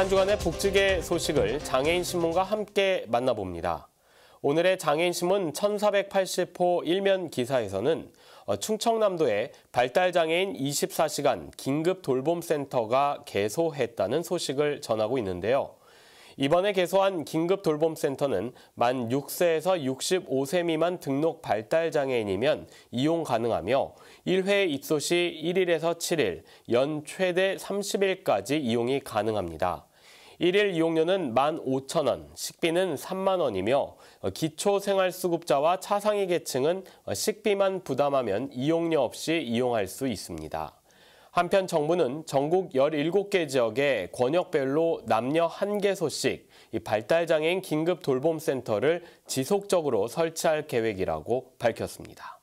한 주간의 복지계 소식을 장애인신문과 함께 만나봅니다. 오늘의 장애인신문 1480호 일면 기사에서는 어, 충청남도에 발달장애인 24시간 긴급돌봄센터가 개소했다는 소식을 전하고 있는데요. 이번에 개소한 긴급돌봄센터는 만 6세에서 65세 미만 등록 발달장애인이면 이용 가능하며 1회 입소 시 1일에서 7일, 연 최대 30일까지 이용이 가능합니다. 1일 이용료는 15,000원, 식비는 3만 원이며 어, 기초생활수급자와 차상위 계층은 어, 식비만 부담하면 이용료 없이 이용할 수 있습니다. 한편 정부는 전국 17개 지역에 권역별로 남녀 1개소씩 발달장애인 긴급 돌봄센터를 지속적으로 설치할 계획이라고 밝혔습니다.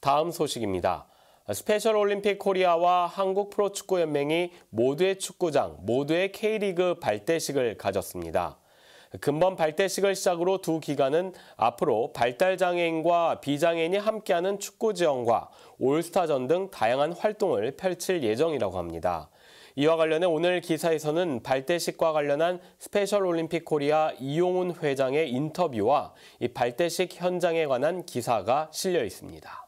다음 소식입니다. 스페셜 올림픽 코리아와 한국 프로축구연맹이 모두의 축구장, 모두의 K리그 발대식을 가졌습니다. 금번 발대식을 시작으로 두 기관은 앞으로 발달장애인과 비장애인이 함께하는 축구 지원과 올스타전 등 다양한 활동을 펼칠 예정이라고 합니다. 이와 관련해 오늘 기사에서는 발대식과 관련한 스페셜 올림픽 코리아 이용훈 회장의 인터뷰와 이 발대식 현장에 관한 기사가 실려 있습니다.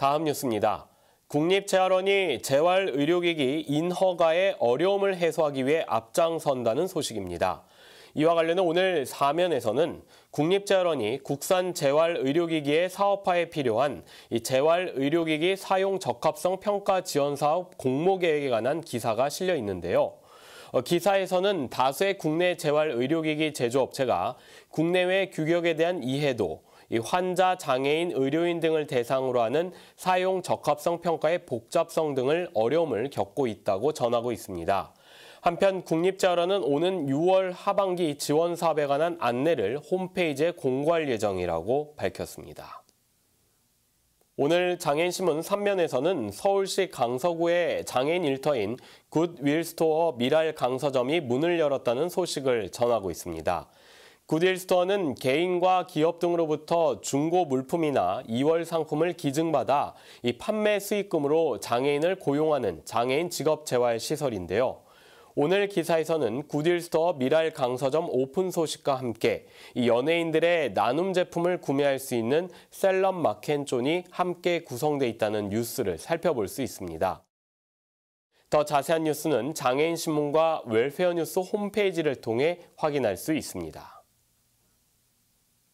다음 뉴스입니다. 국립재활원이 재활의료기기 인허가의 어려움을 해소하기 위해 앞장선다는 소식입니다. 이와 관련해 오늘 사면에서는 국립재활원이 국산 재활의료기기의 사업화에 필요한 재활의료기기 사용 적합성 평가 지원 사업 공모 계획에 관한 기사가 실려 있는데요. 어, 기사에서는 다수의 국내 재활의료기기 제조업체가 국내외 규격에 대한 이해도 환자, 장애인, 의료인 등을 대상으로 하는 사용 적합성 평가의 복잡성 등을 어려움을 겪고 있다고 전하고 있습니다. 한편 국립자원는 오는 6월 하반기 지원 사업에 관한 안내를 홈페이지에 공고할 예정이라고 밝혔습니다. 오늘 장애인신문 3면에서는 서울시 강서구의 장애인 일터인 굿윌스토어 미랄 강서점이 문을 열었다는 소식을 전하고 있습니다. 구딜 스토어는 개인과 기업 등으로부터 중고 물품이나 2월 상품을 기증받아 이 판매 수익금으로 장애인을 고용하는 장애인 직업 재활 시설인데요. 오늘 기사에서는 구딜 스토어 미랄 강서점 오픈 소식과 함께 이 연예인들의 나눔 제품을 구매할 수 있는 셀럽 마켓존이 함께 구성돼 있다는 뉴스를 살펴볼 수 있습니다. 더 자세한 뉴스는 장애인신문과 웰페어뉴스 홈페이지를 통해 확인할 수 있습니다.